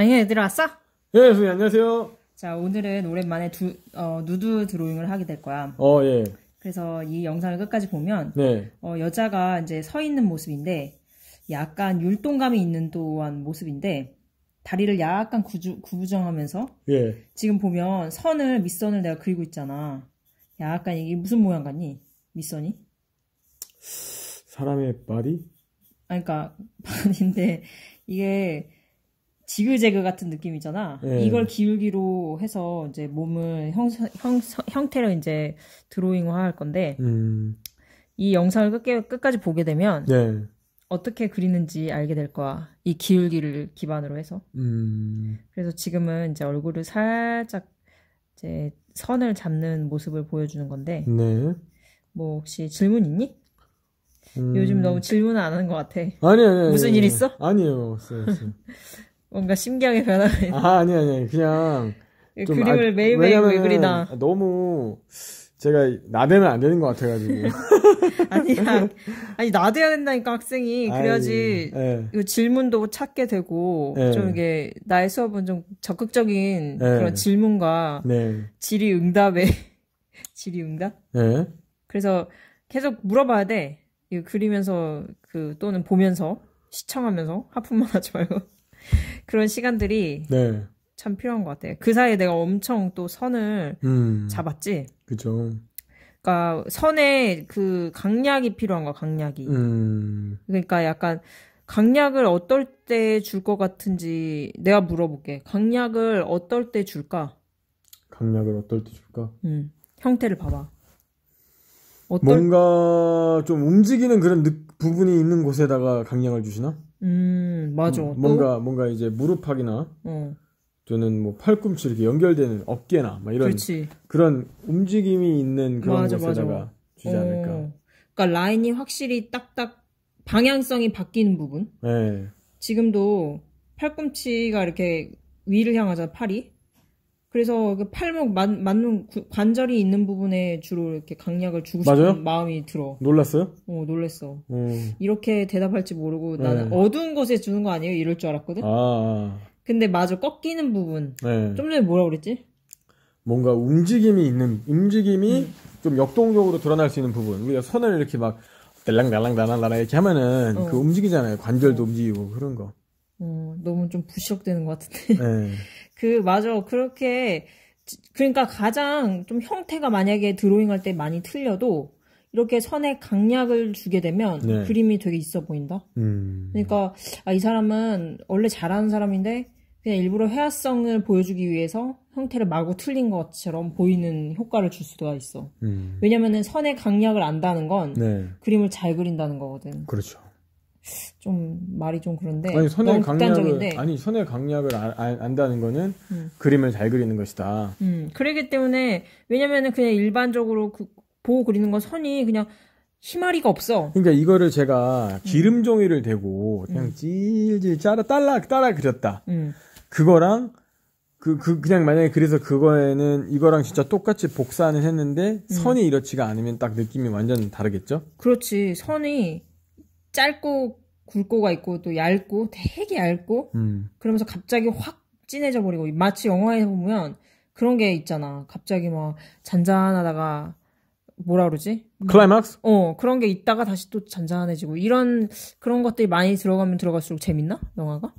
안녕 얘들아 예, 왔어? 예, 선생님 안녕하세요. 자 오늘은 오랜만에 두, 어, 누드 드로잉을 하게 될 거야. 어, 예. 그래서 이 영상을 끝까지 보면 네. 어, 여자가 이제 서 있는 모습인데 약간 율동감이 있는 또한 모습인데 다리를 약간 구주, 구부정하면서 예. 지금 보면 선을 밑선을 내가 그리고 있잖아. 약간 이게 무슨 모양 같니? 밑선이? 사람의 발이? 아니 그러니까 발인데 이게 지그재그 같은 느낌이잖아. 네. 이걸 기울기로 해서 이제 몸을 형, 형, 형태로 이제 드로잉화할 건데 음. 이 영상을 끝, 끝까지 보게 되면 네. 어떻게 그리는지 알게 될 거야. 이 기울기를 기반으로 해서. 음. 그래서 지금은 이제 얼굴을 살짝 이제 선을 잡는 모습을 보여주는 건데. 네. 뭐 혹시 질문 있니? 음... 요즘 너무 질문 안 하는 것 같아. 아니 아니. 아 무슨 일 있어? 아니요 없어요. 뭔가 심경의 변화가 있는. 아, 아니, 아니, 그냥. 좀, 그림을 아, 매일매일 왜 그리나. 너무 제가 나대면 안 되는 것 같아가지고. 아니야. 아, 아니, 나대야 된다니까, 학생이. 그래야지 아니, 예. 네. 질문도 찾게 되고, 네. 좀 이게, 나의 수업은 좀 적극적인 네. 그런 질문과 네. 질의 응답에, 질의 응답? 그래서 계속 물어봐야 돼. 이거 그리면서, 그, 또는 보면서, 시청하면서, 하품만 하지 말고. 그런 시간들이 네. 참 필요한 것 같아요. 그 사이에 내가 엄청 또 선을 음, 잡았지. 그죠. 그러니까 선에 그 강약이 필요한 거야, 강약이. 음. 그러니까 약간 강약을 어떨 때 줄 것 같은지 내가 물어볼게. 강약을 어떨 때 줄까? 강약을 어떨 때 줄까? 음. 형태를 봐봐. 어떨... 뭔가 좀 움직이는 그런 느... 부분이 있는 곳에다가 강약을 주시나? 음, 맞아. 음, 뭔가 또? 뭔가 이제 무릎팍이나 어. 또는 뭐 팔꿈치 이렇게 연결되는 어깨나 막 이런 그렇지. 그런 움직임이 있는 그런 맞아, 곳에다가 맞아. 주지 어. 않을까. 그러니까 라인이 확실히 딱딱 방향성이 바뀌는 부분. 네. 지금도 팔꿈치가 이렇게 위를 향하잖아, 팔이. 그래서 그 팔목 만, 맞는 구, 관절이 있는 부분에 주로 이렇게 강약을 주고 싶은 맞아요? 마음이 들어. 놀랐어요? 어, 놀랬어. 음. 이렇게 대답할지 모르고 나는 네. 어두운 곳에 주는 거 아니에요? 이럴 줄 알았거든. 아. 아. 근데 마저 꺾이는 부분. 네. 좀 전에 뭐라 그랬지? 뭔가 움직임이 있는 움직임이 음. 좀 역동적으로 드러날 수 있는 부분. 우리가 손을 이렇게 막 달랑달랑 달랑달랑 이렇게 하면은 어. 그 움직이잖아요. 관절도 어. 움직이고 그런 거. 어, 너무 좀 부시럭되는 것 같은데. 네. 그, 맞아. 그렇게, 그러니까 가장 좀 형태가 만약에 드로잉 할 때 많이 틀려도 이렇게 선에 강약을 주게 되면 네. 그림이 되게 있어 보인다. 음. 그러니까 아, 이 사람은 원래 잘하는 사람인데 그냥 일부러 회화성을 보여주기 위해서 형태를 마구 틀린 것처럼 보이는 효과를 줄수도 있어. 음. 왜냐면은 선의 강약을 안다는 건 네. 그림을 잘 그린다는 거거든. 그렇죠. 좀 말이 좀 그런데 아니 선의 강약을 아니 선의 강약을 아, 아, 안다는 거는 음. 그림을 잘 그리는 것이다. 음 그러기 때문에 왜냐면은 그냥 일반적으로 그, 보고 그리는 건 선이 그냥 희마리가 없어. 그러니까 이거를 제가 음. 기름 종이를 대고 그냥 음. 질질 짜라 따라 따라 그렸다. 음. 그거랑 그, 그, 그냥 만약에 그래서 그거에는 이거랑 진짜 똑같이 복사는 했는데 음. 선이 이렇지가 않으면 딱 느낌이 완전 다르겠죠? 그렇지. 선이 짧고 굵고가 있고 또 얇고 되게 얇고 음. 그러면서 갑자기 확 진해져 버리고 마치 영화에 보면 그런 게 있잖아. 갑자기 막 잔잔하다가 뭐라 그러지? 클라이막스? 어, 그런 게 있다가 다시 또 잔잔해지고 이런 그런 것들이 많이 들어가면 들어갈수록 재밌나? 영화가?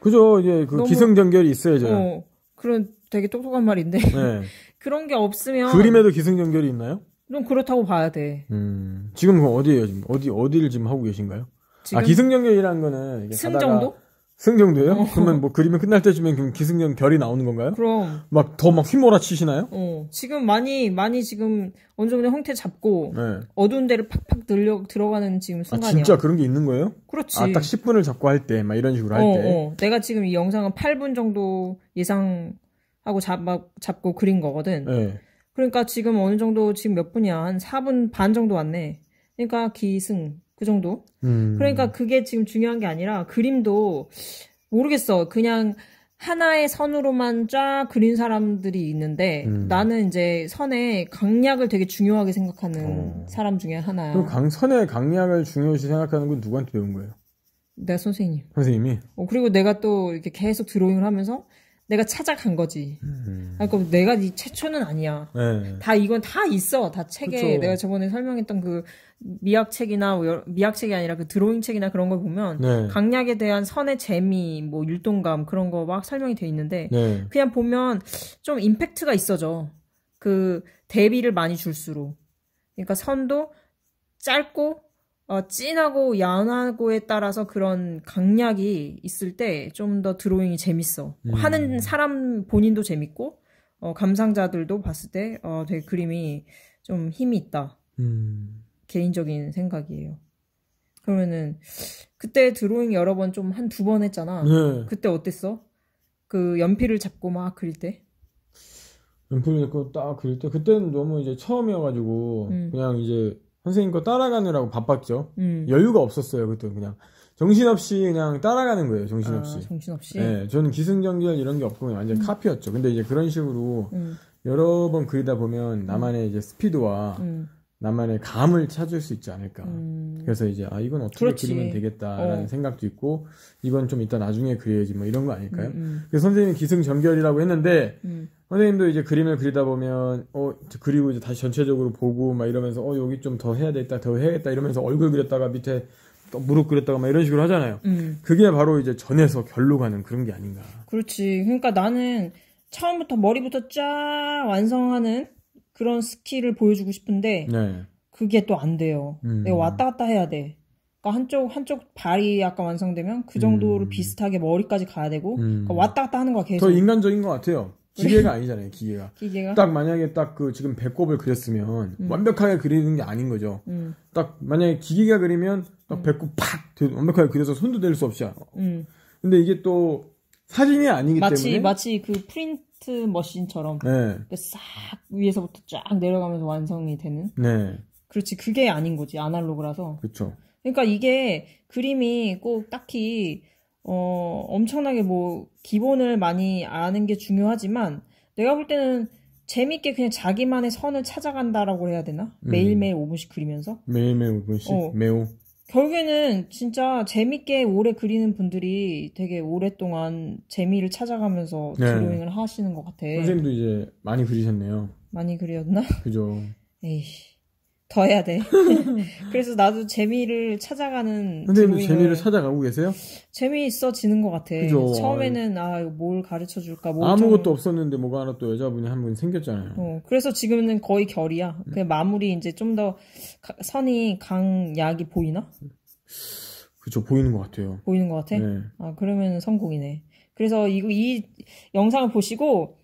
그죠. 이제 그 너무, 기승전결이 있어야죠. 어, 그런 되게 똑똑한 말인데. 네. 그런 게 없으면 그림에도 기승전결이 있나요? 그럼 그렇다고 봐야 돼. 음. 지금 어디에요? 지금 어디 어디를 지금 하고 계신가요? 아, 지금 아 기승전결이라는 거는 이게 승정도? 승정도예요? 어. 그러면 뭐 그림이 끝날 때쯤엔 그럼 기승전 결이 나오는 건가요? 그럼 막 더 막 휘몰아치시나요? 어 지금 많이 많이 지금 어느 정도 형태 잡고 네. 어두운 데를 팍팍 들려 들어가는 지금 아, 순간이야. 아, 진짜 그런 게 있는 거예요? 그렇지. 아 딱 10분을 잡고 할 때 막 이런 식으로 할 어, 때. 어. 내가 지금 이 영상은 8분 정도 예상 하고 잡, 막 잡고 그린 거거든. 네. 그러니까 지금 어느 정도 지금 몇 분이야? 한 4분 반 정도 왔네. 그러니까 기승 그 정도. 음. 그러니까 그게 지금 중요한 게 아니라 그림도 모르겠어. 그냥 하나의 선으로만 쫙 그린 사람들이 있는데 음. 나는 이제 선의 강약을 되게 중요하게 생각하는 어. 사람 중에 하나야. 그 강, 선의 강약을 중요시 생각하는 건 누구한테 배운 거예요? 내 선생님. 선생님이? 어, 그리고 내가 또 이렇게 계속 드로잉을 하면서 내가 찾아간 거지. 음. 아, 그럼 내가 이 최초는 아니야. 네. 다 이건 다 있어. 다 책에 그쵸. 내가 저번에 설명했던 그 미학 책이나 뭐 미학 책이 아니라 그 드로잉 책이나 그런 걸 보면 네. 강약에 대한 선의 재미, 뭐 율동감 그런 거 막 설명이 돼 있는데 네. 그냥 보면 좀 임팩트가 있어져. 그 대비를 많이 줄수록. 그러니까 선도 짧고 어, 진하고 연하고에 따라서 그런 강약이 있을 때 좀 더 드로잉이 재밌어. 음. 하는 사람 본인도 재밌고 어, 감상자들도 봤을 때 어, 되게 그림이 좀 힘이 있다. 음. 개인적인 생각이에요. 그러면은 그때 드로잉 여러 번 좀 한 두 번 했잖아. 네. 그때 어땠어? 그 연필을 잡고 막 그릴 때? 연필을 딱 그릴 때 그때는 너무 이제 처음이어가지고 음. 그냥 이제 선생님 거 따라가느라고 바빴죠. 음. 여유가 없었어요. 그때 그냥 정신없이 그냥 따라가는 거예요. 정신없이. 아, 정신없이. 네, 저는 기승전결 이런 게 없고 완전 음. 카피였죠. 근데 이제 그런 식으로 음. 여러 번 그리다 보면 나만의 이제 스피드와 음. 나만의 감을 찾을 수 있지 않을까. 음. 그래서 이제 아 이건 어떻게 그렇지. 그리면 되겠다라는 어. 생각도 있고 이건 좀 이따 나중에 그려야지 뭐 이런 거 아닐까요? 음, 그래서 선생님이 기승전결이라고 했는데 선생님도 이제 그림을 그리다 보면 어 그리고 이제 다시 전체적으로 보고 막 이러면서 어 여기 좀 더 해야 되겠다 더 해야겠다 이러면서 얼굴 그렸다가 밑에 또 무릎 그렸다가 막 이런 식으로 하잖아요. 음. 그게 바로 이제 전에서 결로 가는 그런 게 아닌가. 그렇지. 그러니까 나는 처음부터 머리부터 쫙 완성하는 그런 스킬을 보여주고 싶은데 네. 그게 또 안 돼요. 음. 내가 왔다 갔다 해야 돼. 그러니까 한쪽 한쪽 발이 약간 완성되면 그 정도로 음. 비슷하게 머리까지 가야 되고 음. 그러니까 왔다 갔다 하는 거야 계속. 더 인간적인 것 같아요. 기계가 아니잖아요, 기계가. 기계가? 딱 만약에 딱 그 지금 배꼽을 그렸으면 음. 완벽하게 그리는 게 아닌 거죠. 음. 딱 만약에 기계가 그리면 딱 음. 배꼽 팍! 완벽하게 그려서 손도 댈 수 없이. 어. 음. 근데 이게 또 사진이 아니기 마치, 때문에. 마치 그 프린트 머신처럼. 네. 싹 위에서부터 쫙 내려가면서 완성이 되는. 네. 그렇지, 그게 아닌 거지, 아날로그라서. 그렇죠 그러니까 이게 그림이 꼭 딱히 어, 엄청나게 뭐 기본을 많이 아는 게 중요하지만 내가 볼 때는 재밌게 그냥 자기만의 선을 찾아간다라고 해야 되나? 음. 매일매일 5분씩 그리면서? 매일매일 5분씩? 어. 매우. 결국에는 진짜 재밌게 오래 그리는 분들이 되게 오랫동안 재미를 찾아가면서 네. 드로잉을 하시는 것 같아. 선생님도 이제 많이 그리셨네요. 많이 그렸나? 그죠. 에이 더 해야 돼. 그래서 나도 재미를 찾아가는. 선생님도 뭐 재미를 찾아가고 계세요? 재미있어지는 것 같아. 그죠? 처음에는, 아, 뭘 가르쳐 줄까. 뭘 아무것도 좀... 없었는데 뭐가 하나 또 여자분이 한 분 생겼잖아요. 어, 그래서 지금은 거의 결이야. 그냥 마무리 이제 좀 더 선이 강, 약이 보이나? 그쵸, 보이는 것 같아요. 보이는 것 같아? 네. 아, 그러면 성공이네. 그래서 이거, 이 영상을 보시고,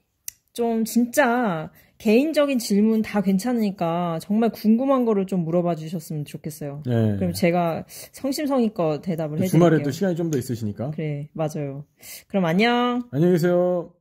좀 진짜 개인적인 질문 다 괜찮으니까 정말 궁금한 거를 좀 물어봐 주셨으면 좋겠어요. 네. 그럼 제가 성심성의껏 대답을 해드릴게요. 주말에도 시간이 좀 더 있으시니까. 그래, 맞아요. 그럼 안녕. 안녕히 계세요.